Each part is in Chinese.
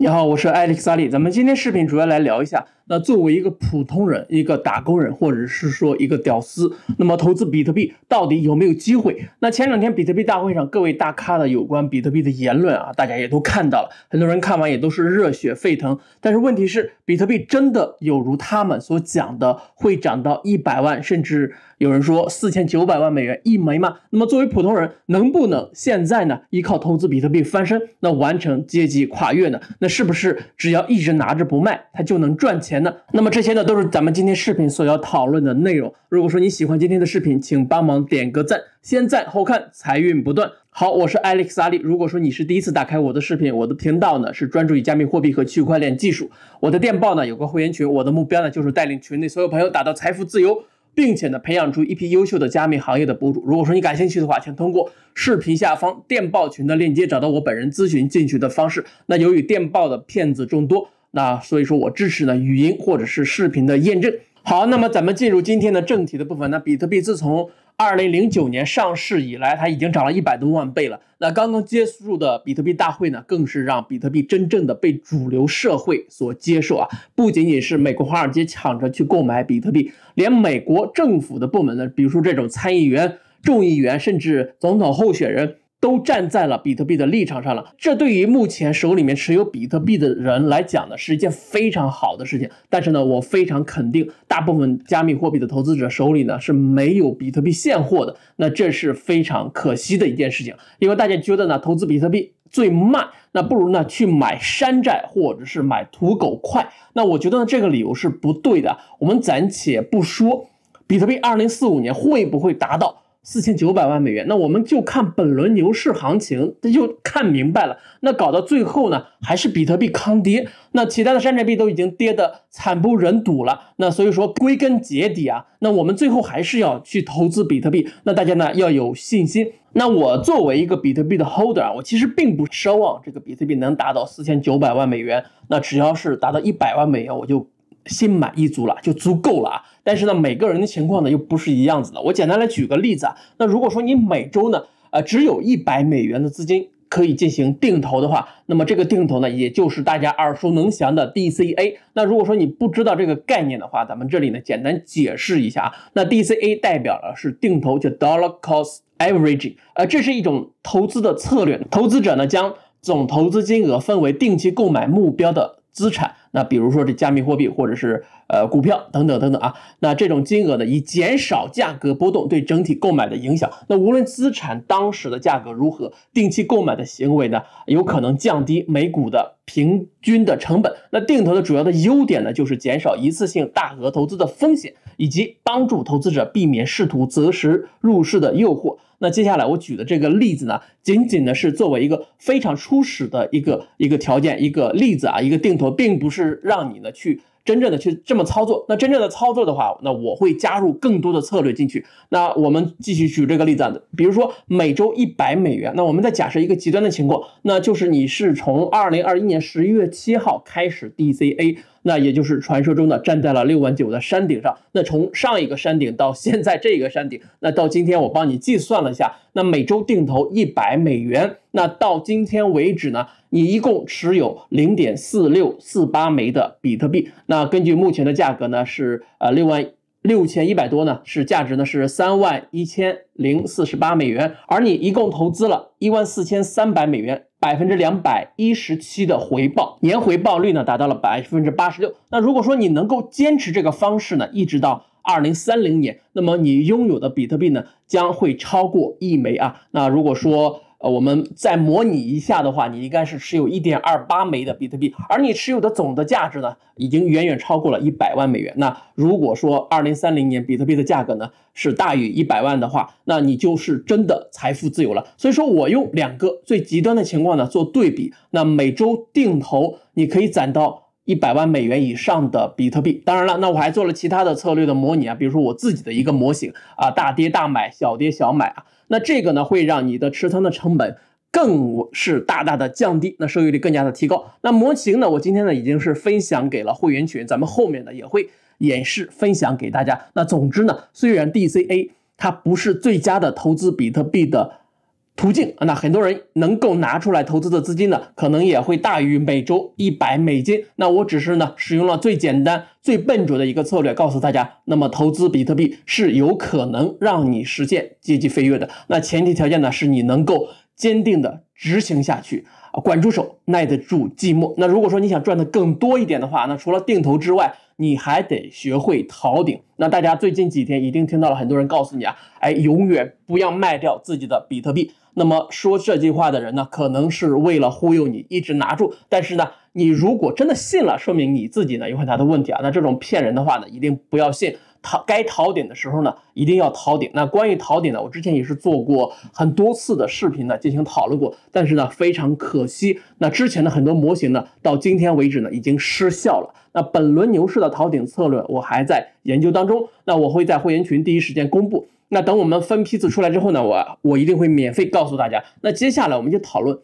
你好，我是艾利克萨利。咱们今天视频主要来聊一下。那作为一个普通人，一个打工人，或者是说一个屌丝，那么投资比特币到底有没有机会？那前两天比特币大会上各位大咖的有关比特币的言论啊，大家也都看到了，很多人看完也都是热血沸腾。但是问题是，比特币真的有如他们所讲的会涨到一百万，甚至有人说四千九百万美元一枚吗？那么作为普通人，能不能现在呢依靠投资比特币翻身，那完成阶级跨越呢？那是不是只要一直拿着不卖，它就能赚钱？那么这些呢，都是咱们今天视频所要讨论的内容。如果说你喜欢今天的视频，请帮忙点个赞，先赞后看，财运不断。好，我是 Alex 阿力。如果说你是第一次打开我的视频，我的频道呢是专注于加密货币和区块链技术。我的电报呢有个会员群，我的目标呢就是带领群内所有朋友达到财富自由，并且呢培养出一批优秀的加密行业的博主。如果说你感兴趣的话，请通过视频下方电报群的链接找到我本人咨询进群的方式。那由于电报的骗子众多。那所以说，我支持呢语音或者是视频的验证。好，那么咱们进入今天的正题的部分呢。比特币自从二零零九年上市以来，它已经涨了一百多万倍了。那刚刚结束的比特币大会呢，更是让比特币真正的被主流社会所接受啊！不仅仅是美国华尔街抢着去购买比特币，连美国政府的部门呢，比如说这种参议员、众议员，甚至总统候选人。都站在了比特币的立场上了，这对于目前手里面持有比特币的人来讲呢，是一件非常好的事情。但是呢，我非常肯定，大部分加密货币的投资者手里呢是没有比特币现货的，那这是非常可惜的一件事情。因为大家觉得呢，投资比特币最慢，那不如呢去买山寨或者是买土狗快。那我觉得呢，这个理由是不对的。我们暂且不说比特币二零四五年会不会达到。四千九百万美元，那我们就看本轮牛市行情，这就看明白了。那搞到最后呢，还是比特币抗跌，那其他的山寨币都已经跌的惨不忍睹了。那所以说，归根结底啊，那我们最后还是要去投资比特币。那大家呢要有信心。那我作为一个比特币的 holder 啊，我其实并不奢望这个比特币能达到四千九百万美元，那只要是达到一百万美元，我就。心满意足了就足够了啊！但是呢，每个人的情况呢又不是一样子的。我简单来举个例子啊，那如果说你每周呢，呃，只有一百美元的资金可以进行定投的话，那么这个定投呢，也就是大家耳熟能详的 DCA。那如果说你不知道这个概念的话，咱们这里呢简单解释一下，啊。那 DCA 代表的是定投，叫 Dollar Cost Averaging，呃，这是一种投资的策略。投资者呢将总投资金额分为定期购买目标的资产。那比如说这加密货币或者是呃股票等等等等啊，那这种金额呢，以减少价格波动对整体购买的影响。那无论资产当时的价格如何，定期购买的行为呢，有可能降低每股的平均的成本。那定投的主要的优点呢，就是减少一次性大额投资的风险，以及帮助投资者避免试图择时入市的诱惑。那接下来我举的这个例子呢，仅仅呢是作为一个非常初始的一个一个条件一个例子啊，一个定投并不是。让你呢去真正的去这么操作，那真正的操作的话，那我会加入更多的策略进去。那我们继续举这个例子，比如说每周一百美元。那我们再假设一个极端的情况，那就是你是从二零二一年十一月七号开始 DCA。那也就是传说中的站在了六万九的山顶上。那从上一个山顶到现在这个山顶，那到今天我帮你计算了下，那每周定投一百美元，那到今天为止呢，你一共持有零点四六四八枚的比特币。那根据目前的价格呢，是呃六万六千一百多呢，是价值呢是三万一千零四十八美元，而你一共投资了一万四千三百美元。百分之两百一十七的回报，年回报率呢达到了百分之八十六。那如果说你能够坚持这个方式呢，一直到二零三零年，那么你拥有的比特币呢将会超过一枚啊。那如果说，呃，我们再模拟一下的话，你应该是持有一点二八枚的比特币，而你持有的总的价值呢，已经远远超过了一百万美元。那如果说二零三零年比特币的价格呢是大于一百万的话，那你就是真的财富自由了。所以说我用两个最极端的情况呢做对比，那每周定投你可以攒到。一百万美元以上的比特币，当然了，那我还做了其他的策略的模拟啊，比如说我自己的一个模型啊，大跌大买，小跌小买啊，那这个呢会让你的持仓的成本更是大大的降低，那收益率更加的提高。那模型呢，我今天呢已经是分享给了会员群，咱们后面呢也会演示分享给大家。那总之呢，虽然 D C A 它不是最佳的投资比特币的。途径啊，那很多人能够拿出来投资的资金呢，可能也会大于每周一百美金。那我只是呢，使用了最简单、最笨拙的一个策略，告诉大家，那么投资比特币是有可能让你实现阶级飞跃的。那前提条件呢，是你能够坚定的执行下去。啊，管住手，耐得住寂寞。那如果说你想赚的更多一点的话，那除了定投之外，你还得学会逃顶。那大家最近几天一定听到了很多人告诉你啊，哎，永远不要卖掉自己的比特币。那么说这句话的人呢，可能是为了忽悠你一直拿住。但是呢，你如果真的信了，说明你自己呢有很大的问题啊。那这种骗人的话呢，一定不要信。逃该逃顶的时候呢，一定要逃顶。那关于逃顶呢，我之前也是做过很多次的视频呢进行讨论过，但是呢非常可惜，那之前的很多模型呢，到今天为止呢已经失效了。那本轮牛市的逃顶策略，我还在研究当中。那我会在会员群第一时间公布。那等我们分批次出来之后呢，我我一定会免费告诉大家。那接下来我们就讨论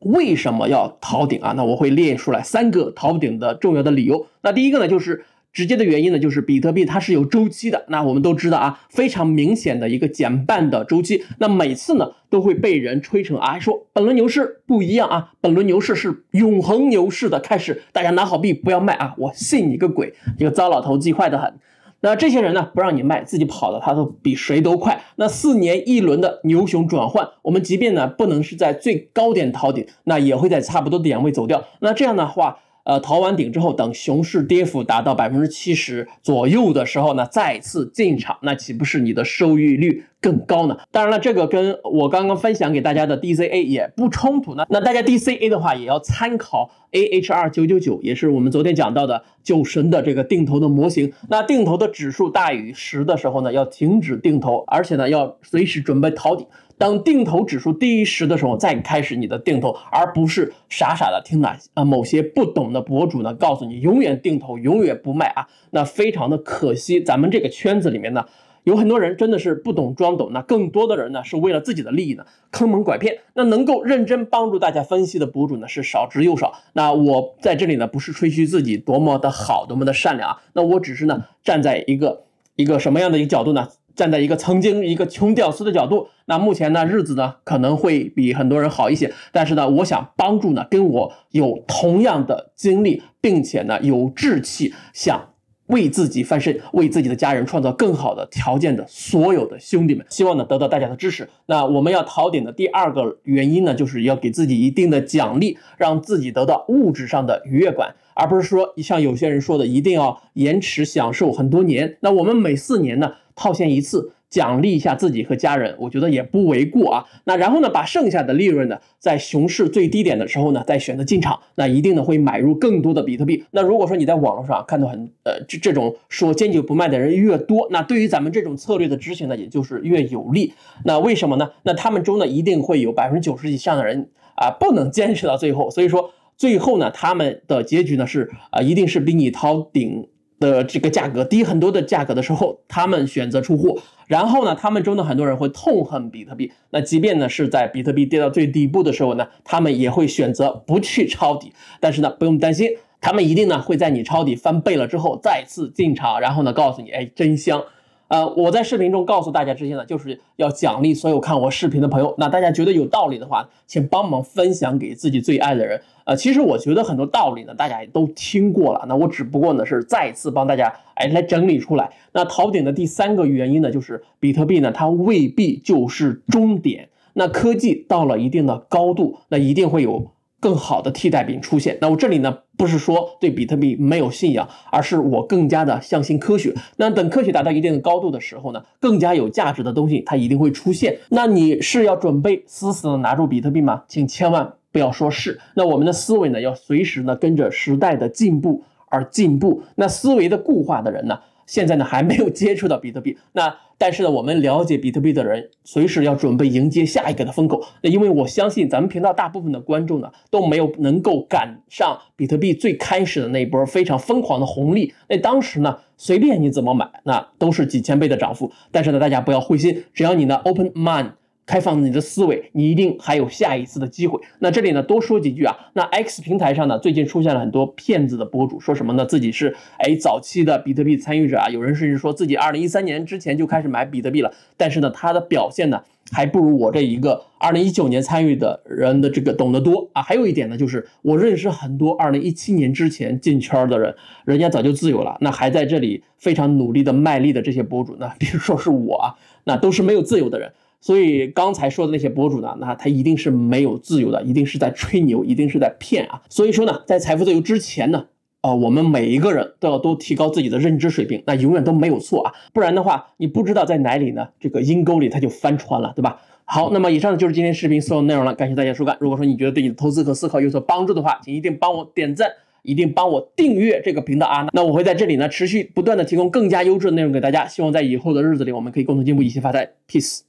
为什么要逃顶啊？那我会列出来三个逃顶的重要的理由。那第一个呢就是。直接的原因呢，就是比特币它是有周期的。那我们都知道啊，非常明显的一个减半的周期。那每次呢，都会被人吹成，啊，说本轮牛市不一样啊，本轮牛市是永恒牛市的开始。大家拿好币，不要卖啊！我信你个鬼，一个糟老头子坏得很。那这些人呢，不让你卖，自己跑的他都比谁都快。那四年一轮的牛熊转换，我们即便呢不能是在最高点逃顶，那也会在差不多点位走掉。那这样的话。呃，逃完顶之后，等熊市跌幅达到百分之七十左右的时候呢，再次进场，那岂不是你的收益率更高呢？当然了，这个跟我刚刚分享给大家的 DCA 也不冲突呢。那大家 DCA 的话，也要参考 AHR 九九九，也是我们昨天讲到的九神的这个定投的模型。那定投的指数大于十的时候呢，要停止定投，而且呢，要随时准备逃顶。当定投指数低于十的时候，再开始你的定投，而不是傻傻的听哪啊某些不懂的博主呢告诉你永远定投，永远不卖啊，那非常的可惜。咱们这个圈子里面呢，有很多人真的是不懂装懂，那更多的人呢是为了自己的利益呢坑蒙拐骗。那能够认真帮助大家分析的博主呢是少之又少。那我在这里呢不是吹嘘自己多么的好，多么的善良啊，那我只是呢站在一个一个什么样的一个角度呢？站在一个曾经一个穷屌丝的角度，那目前呢日子呢可能会比很多人好一些，但是呢我想帮助呢跟我有同样的经历，并且呢有志气想为自己翻身，为自己的家人创造更好的条件的所有的兄弟们，希望呢得到大家的支持。那我们要逃顶的第二个原因呢，就是要给自己一定的奖励，让自己得到物质上的愉悦感，而不是说像有些人说的一定要延迟享受很多年。那我们每四年呢？套现一次，奖励一下自己和家人，我觉得也不为过啊。那然后呢，把剩下的利润呢，在熊市最低点的时候呢，再选择进场，那一定呢会买入更多的比特币。那如果说你在网络上看到很呃这这种说坚决不卖的人越多，那对于咱们这种策略的执行呢，也就是越有利。那为什么呢？那他们中呢，一定会有百分之九十以上的人啊，不能坚持到最后。所以说，最后呢，他们的结局呢是啊，一定是比你掏顶。的这个价格低很多的价格的时候，他们选择出货，然后呢，他们中的很多人会痛恨比特币。那即便呢是在比特币跌到最底部的时候呢，他们也会选择不去抄底。但是呢，不用担心，他们一定呢会在你抄底翻倍了之后再次进场，然后呢告诉你，哎，真香。呃，我在视频中告诉大家这些呢，就是要奖励所有看我视频的朋友。那大家觉得有道理的话，请帮忙分享给自己最爱的人。呃，其实我觉得很多道理呢，大家也都听过了。那我只不过呢是再次帮大家哎来整理出来。那逃顶的第三个原因呢，就是比特币呢它未必就是终点。那科技到了一定的高度，那一定会有。更好的替代品出现，那我这里呢不是说对比特币没有信仰，而是我更加的相信科学。那等科学达到一定的高度的时候呢，更加有价值的东西它一定会出现。那你是要准备死死的拿住比特币吗？请千万不要说是。那我们的思维呢要随时呢跟着时代的进步。而进步，那思维的固化的人呢？现在呢还没有接触到比特币，那但是呢我们了解比特币的人，随时要准备迎接下一个的风口。那因为我相信咱们频道大部分的观众呢都没有能够赶上比特币最开始的那一波非常疯狂的红利。那当时呢随便你怎么买，那都是几千倍的涨幅。但是呢大家不要灰心，只要你呢 open mind。开放你的思维，你一定还有下一次的机会。那这里呢，多说几句啊。那 X 平台上呢，最近出现了很多骗子的博主，说什么呢？自己是哎早期的比特币参与者啊，有人甚至说自己二零一三年之前就开始买比特币了，但是呢，他的表现呢，还不如我这一个二零一九年参与的人的这个懂得多啊。还有一点呢，就是我认识很多二零一七年之前进圈的人，人家早就自由了，那还在这里非常努力的卖力的这些博主呢，比如说是我啊，那都是没有自由的人。所以刚才说的那些博主呢，那他一定是没有自由的，一定是在吹牛，一定是在骗啊。所以说呢，在财富自由之前呢，呃，我们每一个人都要都提高自己的认知水平，那永远都没有错啊。不然的话，你不知道在哪里呢，这个阴沟里他就翻船了，对吧？好，那么以上就是今天视频所有内容了，感谢大家收看。如果说你觉得对你的投资和思考有所帮助的话，请一定帮我点赞，一定帮我订阅这个频道啊。那我会在这里呢，持续不断的提供更加优质的内容给大家。希望在以后的日子里，我们可以共同进步，一起发财，peace。